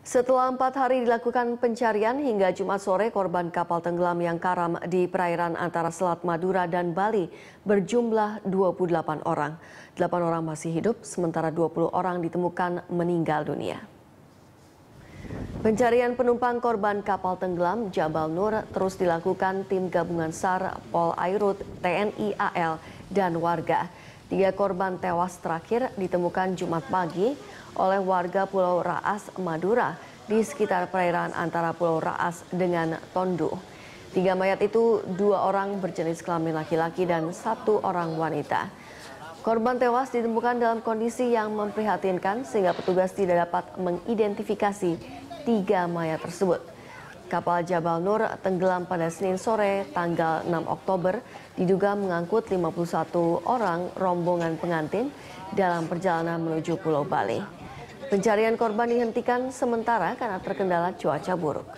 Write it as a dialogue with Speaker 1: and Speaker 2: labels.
Speaker 1: Setelah empat hari dilakukan pencarian hingga Jumat sore, korban kapal tenggelam yang karam di perairan antara Selat Madura dan Bali berjumlah 28 orang. 8 orang masih hidup, sementara 20 orang ditemukan meninggal dunia. Pencarian penumpang korban kapal tenggelam Jabal Nur terus dilakukan tim gabungan SAR, Pol Airut, TNI AL, dan warga. Tiga korban tewas terakhir ditemukan Jumat pagi oleh warga Pulau Raas, Madura di sekitar perairan antara Pulau Raas dengan Tondo. Tiga mayat itu dua orang berjenis kelamin laki-laki dan satu orang wanita. Korban tewas ditemukan dalam kondisi yang memprihatinkan sehingga petugas tidak dapat mengidentifikasi tiga mayat tersebut. Kapal Jabal Nur tenggelam pada Senin sore tanggal 6 Oktober diduga mengangkut 51 orang rombongan pengantin dalam perjalanan menuju Pulau Bali. Pencarian korban dihentikan sementara karena terkendala cuaca buruk.